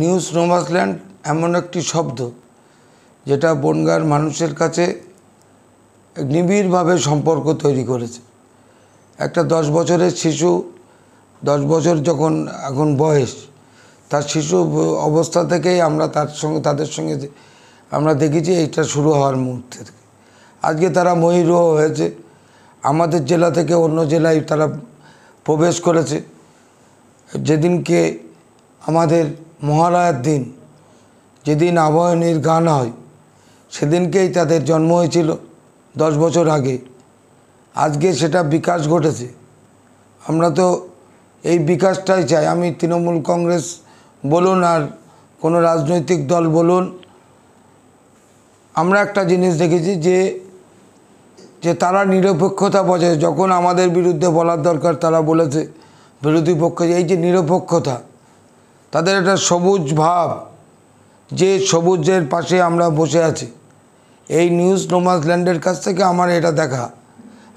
new স্নোমাসল্যান্ড এমন একটি শব্দ যেটা বনগার মানুষের কাছে নিবিড়ভাবে সম্পর্ক তৈরি করেছে একটা দশ বছরের শিশু দশ বছর যখন এখন বয়স তার শিশু অবস্থা থেকেই আমরা তার সঙ্গে তাদের সঙ্গে আমরা দেখেছি এইটা শুরু হওয়ার মুহূর্তে আজকে তারা ময়ূরও হয়েছে আমাদের জেলা থেকে অন্য জেলায় তারা প্রবেশ করেছে যেদিনকে আমাদের মহালয়ার দিন যেদিন আবাহনীর গান হয় সেদিনকেই তাদের জন্ম হয়েছিল দশ বছর আগে আজকে সেটা বিকাশ ঘটেছে আমরা তো এই বিকাশটাই চাই আমি তৃণমূল কংগ্রেস বলুন আর কোনো রাজনৈতিক দল বলুন আমরা একটা জিনিস দেখেছি যে যে তারা নিরপেক্ষতা বজায় যখন আমাদের বিরুদ্ধে বলার দরকার তারা বলেছে বিরোধী পক্ষে এই যে নিরপেক্ষতা তাদের একটা সবুজ ভাব যে সবুজের পাশে আমরা বসে আছি এই নিউজ নোমাস ল্যান্ডের কাছ থেকে আমার এটা দেখা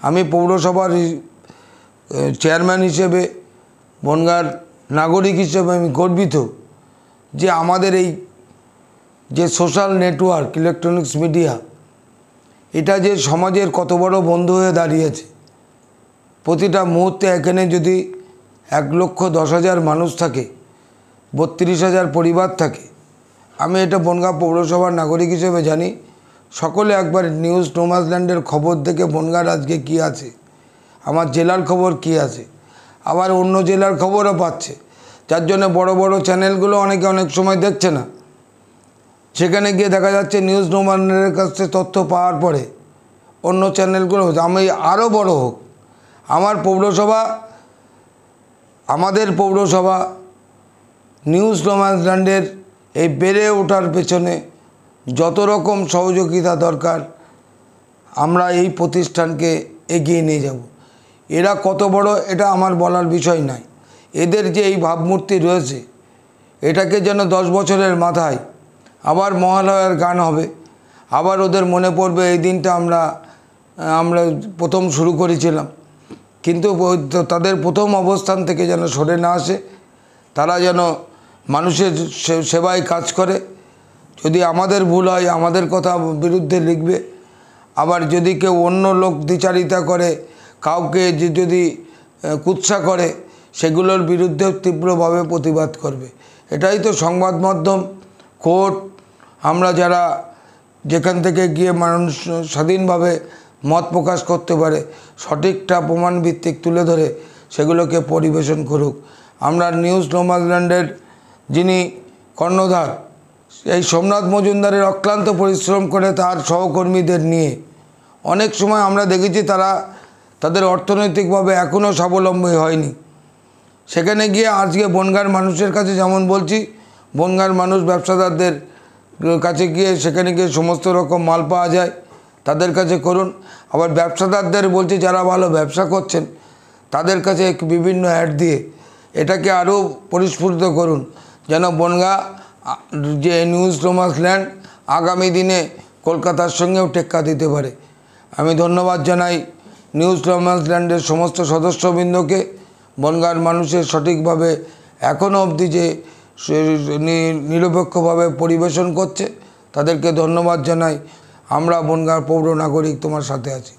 আমি পৌরসভার চেয়ারম্যান হিসেবে বনগার নাগরিক হিসেবে আমি গর্বিত যে আমাদের এই যে সোশ্যাল নেটওয়ার্ক ইলেকট্রনিক্স মিডিয়া এটা যে সমাজের কত বড় বন্ধু হয়ে দাঁড়িয়েছে প্রতিটা মুহূর্তে এখানে যদি এক লক্ষ দশ হাজার মানুষ থাকে বত্রিশ হাজার পরিবার থাকে আমি এটা বনগাঁ পৌরসভার নাগরিক হিসেবে জানি সকলে একবার নিউজ নোমাজল্যান্ডের খবর দেখে বনগাঁর আজকে কি আছে আমার জেলার খবর কি আছে আবার অন্য জেলার খবরও পাচ্ছে যার জন্য বড় বড় চ্যানেলগুলো অনেকে অনেক সময় দেখছে না সেখানে গিয়ে দেখা যাচ্ছে নিউজ নোমানের কাছে তথ্য পাওয়ার পরে অন্য চ্যানেলগুলো আমি আরও বড় হোক আমার পৌরসভা আমাদের পৌরসভা নিউ স্কটল্যান্ডের এই বেড়ে ওঠার পেছনে যত রকম সহযোগিতা দরকার আমরা এই প্রতিষ্ঠানকে এগিয়ে নিয়ে যাব এরা কত বড় এটা আমার বলার বিষয় নাই এদের যে এই ভাবমূর্তি রয়েছে এটাকে যেন দশ বছরের মাথায় আবার মহালয়ার গান হবে আবার ওদের মনে পড়বে এই দিনটা আমরা আমরা প্রথম শুরু করেছিলাম কিন্তু তাদের প্রথম অবস্থান থেকে যেন সরে না আসে তারা যেন মানুষের সেবায় কাজ করে যদি আমাদের ভুল হয় আমাদের কথা বিরুদ্ধে লিখবে আবার যদি কেউ অন্য লোক দ্বিচারিতা করে কাউকে যদি কুৎসা করে সেগুলোর বিরুদ্ধেও তীব্রভাবে প্রতিবাদ করবে এটাই তো সংবাদ মাধ্যম কোর্ট আমরা যারা যেখান থেকে গিয়ে মানুষ স্বাধীনভাবে মত প্রকাশ করতে পারে সঠিকটা প্রমাণ ভিত্তিক তুলে ধরে সেগুলোকে পরিবেশন করুক আমরা নিউজ নোমাল্যান্ডের যিনি কর্ণধার এই সোমনাথ মজুমদারের অক্লান্ত পরিশ্রম করে তার সহকর্মীদের নিয়ে অনেক সময় আমরা দেখেছি তারা তাদের অর্থনৈতিকভাবে এখনও স্বাবলম্বী হয়নি সেখানে গিয়ে আজকে বনগার মানুষের কাছে যেমন বলছি বনগার মানুষ ব্যবসাদারদের কাছে গিয়ে সেখানে গিয়ে সমস্ত রকম মাল পাওয়া যায় তাদের কাছে করুন আবার ব্যবসাদারদের বলছি যারা ভালো ব্যবসা করছেন তাদের কাছে বিভিন্ন অ্যাড দিয়ে এটাকে আরও পরিস্ফুটিত করুন যেন বনগা যে নিউজ রোমাস ল্যান্ড আগামী দিনে কলকাতার সঙ্গেও টেক্কা দিতে পারে আমি ধন্যবাদ জানাই নিউজ রোমাস ল্যান্ডের সমস্ত সদস্যবৃন্দকে বনগার মানুষের সঠিকভাবে এখনও অবধি যে নিরপেক্ষভাবে পরিবেশন করছে তাদেরকে ধন্যবাদ জানাই আমরা বনগার পৌর নাগরিক তোমার সাথে আছি